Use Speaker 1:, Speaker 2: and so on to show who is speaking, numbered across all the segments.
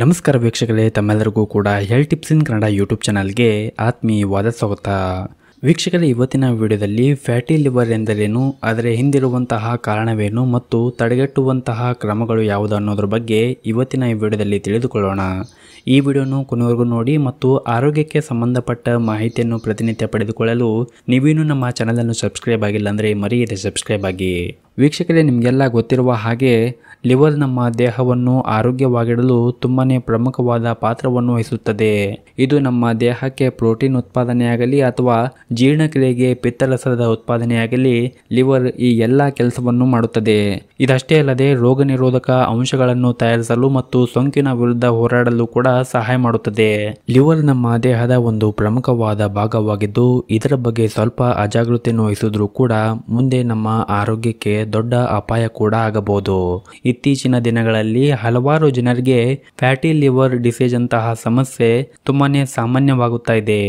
Speaker 1: ನಮಸ್ಕಾರ ವೀಕ್ಷಕರೇ ತಮ್ಮೆಲ್ಲರಿಗೂ ಕೂಡ health tips in Kannada YouTube ಚಾನಲ್ಗೆ ಆತ್ಮೀಯವಾದ ಸ್ವಾಗತ ವೀಕ್ಷಕರೇ ಇವತ್ತಿನ ವಿಡಿಯೋದಲ್ಲಿ ಫ್ಯಾಟಿ ಲಿವರ್ ಎಂದರೇನು ಅದರ ಹಿಂದಿರುವಂತಹ ಕಾರಣವೇನು ಮತ್ತು ತಡೆಗಟ್ಟುವಂತಹ ಕ್ರಮಗಳು ಯಾವುದು ಅನ್ನೋದ್ರ ಬಗ್ಗೆ ಇವತ್ತಿನ ಈ ವಿಡಿಯೋದಲ್ಲಿ ತಿಳಿದುಕೊಳ್ಳೋಣ ಈ ವಿಡಿಯೋನು ಕೊನೆವರೆಗೂ ನೋಡಿ ಮತ್ತು ಆರೋಗ್ಯಕ್ಕೆ ಸಂಬಂಧಪಟ್ಟ ಮಾಹಿತಿಯನ್ನು ಪ್ರತಿನಿತ್ಯ ಪಡೆದುಕೊಳ್ಳಲು ನೀವೇನು ನಮ್ಮ ಚಾನಲನ್ನು ಸಬ್ಸ್ಕ್ರೈಬ್ ಆಗಿಲ್ಲ ಅಂದರೆ ಮರೆಯದೆ ಸಬ್ಸ್ಕ್ರೈಬ್ ಆಗಿ ವೀಕ್ಷಕರೇ ನಿಮಗೆಲ್ಲ ಗೊತ್ತಿರುವ ಹಾಗೆ ಲಿವರ್ ನಮ್ಮ ದೇಹವನ್ನು ಆರೋಗ್ಯವಾಗಿಡಲು ತುಂಬಾ ಪ್ರಮುಖವಾದ ಪಾತ್ರವನ್ನು ವಹಿಸುತ್ತದೆ ಇದು ನಮ್ಮ ದೇಹಕ್ಕೆ ಪ್ರೋಟೀನ್ ಉತ್ಪಾದನೆಯಾಗಲಿ ಅಥವಾ ಜೀರ್ಣಕ್ರಿಯೆಗೆ ಪಿತ್ತರಸದ ಉತ್ಪಾದನೆಯಾಗಲಿ ಲಿವರ್ ಈ ಎಲ್ಲ ಕೆಲಸವನ್ನು ಮಾಡುತ್ತದೆ ಇದಷ್ಟೇ ಅಲ್ಲದೆ ರೋಗ ನಿರೋಧಕ ಅಂಶಗಳನ್ನು ತಯಾರಿಸಲು ಮತ್ತು ಸೋಂಕಿನ ವಿರುದ್ಧ ಹೋರಾಡಲು ಕೂಡ ಸಹಾಯ ಮಾಡುತ್ತದೆ ಲಿವರ್ ನಮ್ಮ ದೇಹದ ಒಂದು ಪ್ರಮುಖವಾದ ಭಾಗವಾಗಿದ್ದು ಇದರ ಬಗ್ಗೆ ಸ್ವಲ್ಪ ಅಜಾಗೃತಿಯನ್ನು ವಹಿಸಿದ್ರೂ ಕೂಡ ಮುಂದೆ ನಮ್ಮ ಆರೋಗ್ಯಕ್ಕೆ ದೊಡ್ಡ ಅಪಾಯ ಕೂಡ ಆಗಬಹುದು ಇತ್ತೀಚಿನ ದಿನಗಳಲ್ಲಿ ಹಲವಾರು ಜನರಿಗೆ ಫ್ಯಾಟಿ ಲಿವರ್ ಡಿಸೀಸ್ ಅಂತಹ ಸಮಸ್ಯೆ ತುಂಬಾನೇ ಸಾಮಾನ್ಯವಾಗುತ್ತಾ ಇದೆ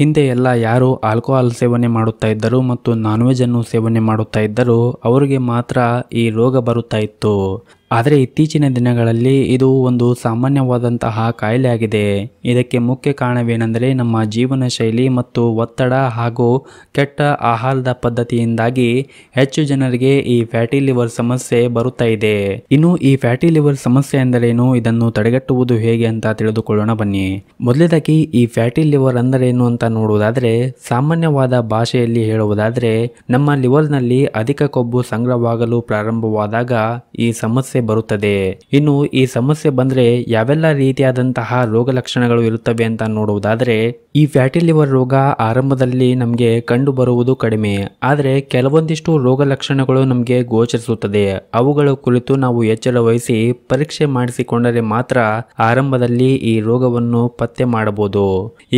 Speaker 1: ಹಿಂದೆ ಎಲ್ಲ ಯಾರು ಆಲ್ಕೋಹಾಲ್ ಸೇವನೆ ಮಾಡುತ್ತಾ ಇದ್ದರು ಮತ್ತು ನಾನ್ ವೆಜ್ ಅನ್ನು ಸೇವನೆ ಮಾಡುತ್ತಾ ಇದ್ದರು ಅವರಿಗೆ ಮಾತ್ರ ಈ ರೋಗ ಬರುತ್ತಾ ಇತ್ತು ಆದರೆ ಇತ್ತೀಚಿನ ದಿನಗಳಲ್ಲಿ ಇದು ಒಂದು ಸಾಮಾನ್ಯವಾದಂತಹ ಕಾಯಿಲೆ ಆಗಿದೆ ಇದಕ್ಕೆ ಮುಖ್ಯ ಕಾರಣವೇನೆಂದರೆ ನಮ್ಮ ಜೀವನ ಶೈಲಿ ಮತ್ತು ಒತ್ತಡ ಹಾಗೂ ಕೆಟ್ಟ ಆಹಾರದ ಪದ್ಧತಿಯಿಂದಾಗಿ ಹೆಚ್ಚು ಜನರಿಗೆ ಈ ಫ್ಯಾಟಿ ಲಿವರ್ ಸಮಸ್ಯೆ ಬರುತ್ತಾ ಇದೆ ಇನ್ನು ಈ ಫ್ಯಾಟಿ ಲಿವರ್ ಸಮಸ್ಯೆ ಎಂದರೇನು ಇದನ್ನು ತಡೆಗಟ್ಟುವುದು ಹೇಗೆ ಅಂತ ತಿಳಿದುಕೊಳ್ಳೋಣ ಬನ್ನಿ ಮೊದಲೇದಾಗಿ ಈ ಫ್ಯಾಟಿ ಲಿವರ್ ಅಂದರೇನು ಅಂತ ನೋಡುವುದಾದರೆ ಸಾಮಾನ್ಯವಾದ ಭಾಷೆಯಲ್ಲಿ ಹೇಳುವುದಾದರೆ ನಮ್ಮ ನಲ್ಲಿ ಅಧಿಕ ಕೊಬ್ಬು ಸಂಗ್ರಹವಾಗಲು ಪ್ರಾರಂಭವಾದಾಗ ಈ ಸಮಸ್ಯೆ ಸಮಸ್ಯೆ ಬರುತ್ತದೆ ಇನ್ನು ಈ ಸಮಸ್ಯೆ ಬಂದ್ರೆ ಯಾವೆಲ್ಲ ರೀತಿಯಾದಂತಹ ರೋಗ ಲಕ್ಷಣಗಳು ಇರುತ್ತವೆ ಅಂತ ನೋಡುವುದಾದರೆ ಈ ಫ್ಯಾಟಿ ಲಿವರ್ ರೋಗ ಆರಂಭದಲ್ಲಿ ನಮಗೆ ಕಂಡು ಬರುವುದು ಕಡಿಮೆ ಆದರೆ ಕೆಲವೊಂದಿಷ್ಟು ರೋಗ ಲಕ್ಷಣಗಳು ನಮಗೆ ಗೋಚರಿಸುತ್ತದೆ ಅವುಗಳ ಕುರಿತು ನಾವು ಎಚ್ಚರ ವಹಿಸಿ ಪರೀಕ್ಷೆ ಮಾಡಿಸಿಕೊಂಡರೆ ಮಾತ್ರ ಆರಂಭದಲ್ಲಿ ಈ ರೋಗವನ್ನು ಪತ್ತೆ ಮಾಡಬಹುದು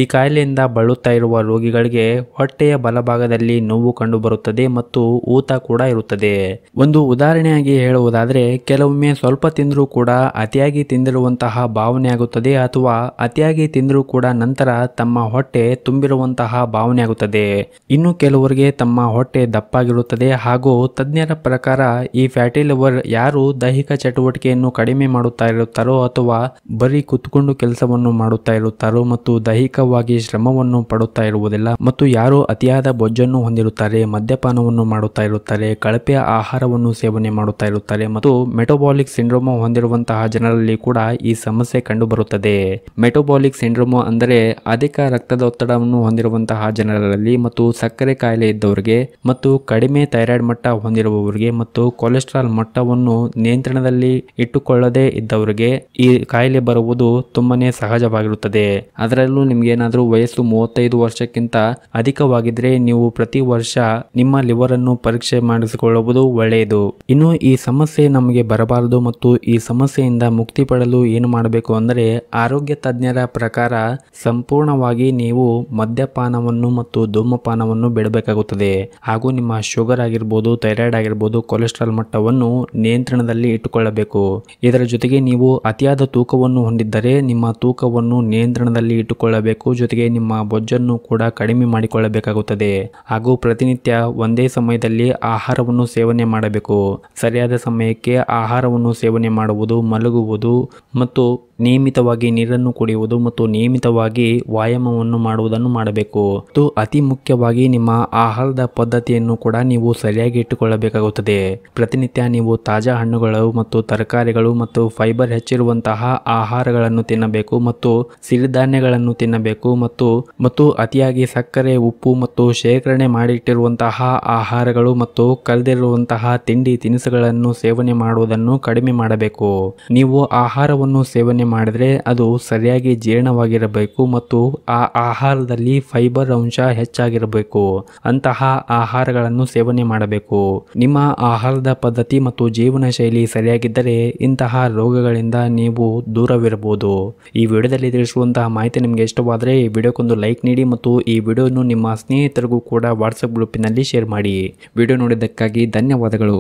Speaker 1: ಈ ಕಾಯಿಲೆಯಿಂದ ಬಳಲುತ್ತಾ ಇರುವ ರೋಗಿಗಳಿಗೆ ಹೊಟ್ಟೆಯ ಬಲಭಾಗದಲ್ಲಿ ನೋವು ಕಂಡುಬರುತ್ತದೆ ಮತ್ತು ಊತ ಕೂಡ ಇರುತ್ತದೆ ಒಂದು ಉದಾಹರಣೆಯಾಗಿ ಹೇಳುವುದಾದರೆ ಕೆಲವು ಕೆಲವೊಮ್ಮೆ ಸ್ವಲ್ಪ ತಿಂದರೂ ಕೂಡ ಅತಿಯಾಗಿ ತಿಂದಿರುವಂತಹ ಭಾವನೆ ಆಗುತ್ತದೆ ಅಥವಾ ಅತಿಯಾಗಿ ತಿಂದರೂ ಕೂಡ ನಂತರ ತಮ್ಮ ಹೊಟ್ಟೆ ತುಂಬಿರುವಂತಹ ಭಾವನೆ ಆಗುತ್ತದೆ ಇನ್ನು ಕೆಲವರಿಗೆ ತಮ್ಮ ಹೊಟ್ಟೆ ದಪ್ಪಾಗಿರುತ್ತದೆ ಹಾಗೂ ತಜ್ಞರ ಪ್ರಕಾರ ಈ ಫ್ಯಾಟಿ ಲಿವರ್ ಯಾರು ದೈಹಿಕ ಚಟುವಟಿಕೆಯನ್ನು ಕಡಿಮೆ ಮಾಡುತ್ತಾ ಇರುತ್ತಾರೋ ಅಥವಾ ಬರೀ ಕುತ್ಕೊಂಡು ಕೆಲಸವನ್ನು ಮಾಡುತ್ತಾ ಇರುತ್ತಾರೋ ಮತ್ತು ದೈಹಿಕವಾಗಿ ಶ್ರಮವನ್ನು ಪಡುತ್ತಾ ಇರುವುದಿಲ್ಲ ಮತ್ತು ಯಾರು ಅತಿಯಾದ ಬೊಜ್ಜನ್ನು ಹೊಂದಿರುತ್ತಾರೆ ಮದ್ಯಪಾನವನ್ನು ಮಾಡುತ್ತಾ ಇರುತ್ತಾರೆ ಕಳಪೆ ಆಹಾರವನ್ನು ಸೇವನೆ ಮಾಡುತ್ತಾ ಇರುತ್ತಾರೆ ಮತ್ತು ಮೆಟೋ ಮೆಟೋಬಾಲಿಕ್ ಸಿಂಡ್ರೋಮೋ ಹೊಂದಿರುವಂತಹ ಜನರಲ್ಲಿ ಕೂಡ ಈ ಸಮಸ್ಯೆ ಕಂಡುಬರುತ್ತದೆ ಮೆಟೋಬಾಲಿಕ್ ಸಿಂಡ್ರೋಮೋ ಅಂದರೆ ಅಧಿಕ ರಕ್ತದ ಒತ್ತಡವನ್ನು ಹೊಂದಿರುವಂತಹ ಜನರಲ್ಲಿ ಮತ್ತು ಸಕ್ಕರೆ ಕಾಯಿಲೆ ಇದ್ದವರಿಗೆ ಮತ್ತು ಕಡಿಮೆ ಥೈರಾಯ್ಡ್ ಮಟ್ಟ ಹೊಂದಿರುವವರಿಗೆ ಮತ್ತು ಕೊಲೆಸ್ಟ್ರಾಲ್ ಮಟ್ಟವನ್ನು ನಿಯಂತ್ರಣದಲ್ಲಿ ಇಟ್ಟುಕೊಳ್ಳದೇ ಇದ್ದವರಿಗೆ ಈ ಕಾಯಿಲೆ ಬರುವುದು ತುಂಬಾನೇ ಸಹಜವಾಗಿರುತ್ತದೆ ಅದರಲ್ಲೂ ನಿಮ್ಗೆ ಏನಾದರೂ ವಯಸ್ಸು ಮೂವತ್ತೈದು ವರ್ಷಕ್ಕಿಂತ ಅಧಿಕವಾಗಿದ್ರೆ ನೀವು ಪ್ರತಿ ವರ್ಷ ನಿಮ್ಮ ಲಿವರ್ ಅನ್ನು ಪರೀಕ್ಷೆ ಮಾಡಿಸಿಕೊಳ್ಳುವುದು ಒಳ್ಳೆಯದು ಇನ್ನು ಈ ಸಮಸ್ಯೆ ನಮಗೆ ಬರ ಮಾಡಬಾರದು ಮತ್ತು ಈ ಸಮಸ್ಯೆಯಿಂದ ಮುಕ್ತಿ ಪಡಲು ಏನು ಮಾಡಬೇಕು ಅಂದರೆ ಆರೋಗ್ಯ ತಜ್ಞರ ಪ್ರಕಾರ ಸಂಪೂರ್ಣವಾಗಿ ನೀವು ಮದ್ಯಪಾನವನ್ನು ಮತ್ತು ಧೂಮಪಾನವನ್ನು ಬಿಡಬೇಕಾಗುತ್ತದೆ ಹಾಗೂ ನಿಮ್ಮ ಶುಗರ್ ಆಗಿರ್ಬೋದು ಥೈರಾಯ್ಡ್ ಆಗಿರ್ಬೋದು ಕೊಲೆಸ್ಟ್ರಾಲ್ ಮಟ್ಟವನ್ನು ನಿಯಂತ್ರಣದಲ್ಲಿ ಇಟ್ಟುಕೊಳ್ಳಬೇಕು ಇದರ ಜೊತೆಗೆ ನೀವು ಅತಿಯಾದ ತೂಕವನ್ನು ಹೊಂದಿದ್ದರೆ ನಿಮ್ಮ ತೂಕವನ್ನು ನಿಯಂತ್ರಣದಲ್ಲಿ ಇಟ್ಟುಕೊಳ್ಳಬೇಕು ಜೊತೆಗೆ ನಿಮ್ಮ ಬೊಜ್ಜನ್ನು ಕೂಡ ಕಡಿಮೆ ಮಾಡಿಕೊಳ್ಳಬೇಕಾಗುತ್ತದೆ ಹಾಗೂ ಪ್ರತಿನಿತ್ಯ ಒಂದೇ ಸಮಯದಲ್ಲಿ ಆಹಾರವನ್ನು ಸೇವನೆ ಮಾಡಬೇಕು ಸರಿಯಾದ ಸಮಯಕ್ಕೆ ಆಹಾರ ಆಹಾರವನ್ನು ಸೇವನೆ ಮಾಡುವುದು ಮಲಗುವುದು ಮತ್ತು ನಿಯಮಿತವಾಗಿ ನೀರನ್ನು ಕುಡಿಯುವುದು ಮತ್ತು ನಿಯಮಿತವಾಗಿ ವ್ಯಾಯಾಮವನ್ನು ಮಾಡುವುದನ್ನು ಮಾಡಬೇಕು ಮತ್ತು ಅತಿ ಮುಖ್ಯವಾಗಿ ನಿಮ್ಮ ಆಹಾರದ ಪದ್ಧತಿಯನ್ನು ಕೂಡ ನೀವು ಸರಿಯಾಗಿ ಇಟ್ಟುಕೊಳ್ಳಬೇಕಾಗುತ್ತದೆ ಪ್ರತಿನಿತ್ಯ ನೀವು ತಾಜಾ ಹಣ್ಣುಗಳು ಮತ್ತು ತರಕಾರಿಗಳು ಮತ್ತು ಫೈಬರ್ ಹೆಚ್ಚಿರುವಂತಹ ಆಹಾರಗಳನ್ನು ತಿನ್ನಬೇಕು ಮತ್ತು ಸಿರಿಧಾನ್ಯಗಳನ್ನು ತಿನ್ನಬೇಕು ಮತ್ತು ಮತ್ತು ಅತಿಯಾಗಿ ಸಕ್ಕರೆ ಉಪ್ಪು ಮತ್ತು ಶೇಖರಣೆ ಮಾಡಿಟ್ಟಿರುವಂತಹ ಆಹಾರಗಳು ಮತ್ತು ಕಲ್ದಿರುವಂತಹ ತಿಂಡಿ ತಿನಿಸುಗಳನ್ನು ಸೇವನೆ ಮಾಡುವುದನ್ನು ಕಡಿಮೆ ಮಾಡಬೇಕು ನೀವು ಆಹಾರವನ್ನು ಸೇವನೆ ಮಾಡಿದರೆ ಅದು ಸರಿಯಾಗಿ ಜೀರ್ಣವಾಗಿರಬೇಕು ಮತ್ತು ಆ ಆಹಾರದಲ್ಲಿ ಫೈಬರ್ ಅಂಶ ಹೆಚ್ಚಾಗಿರಬೇಕು ಅಂತಹ ಆಹಾರಗಳನ್ನು ಸೇವನೆ ಮಾಡಬೇಕು ನಿಮ್ಮ ಆಹಾರದ ಪದ್ಧತಿ ಮತ್ತು ಜೀವನ ಶೈಲಿ ಸರಿಯಾಗಿದ್ದರೆ ಇಂತಹ ರೋಗಗಳಿಂದ ನೀವು ದೂರವಿರಬಹುದು ಈ ವಿಡಿಯೋದಲ್ಲಿ ತಿಳಿಸುವಂತಹ ಮಾಹಿತಿ ನಿಮಗೆ ಇಷ್ಟವಾದರೆ ಈ ವಿಡಿಯೋಕ್ಕೊಂದು ಲೈಕ್ ನೀಡಿ ಮತ್ತು ಈ ವಿಡಿಯೋನು ನಿಮ್ಮ ಸ್ನೇಹಿತರಿಗೂ ಕೂಡ ವಾಟ್ಸಪ್ ಗ್ರೂಪಿನಲ್ಲಿ ಶೇರ್ ಮಾಡಿ ವಿಡಿಯೋ ನೋಡಿದ್ದಕ್ಕಾಗಿ ಧನ್ಯವಾದಗಳು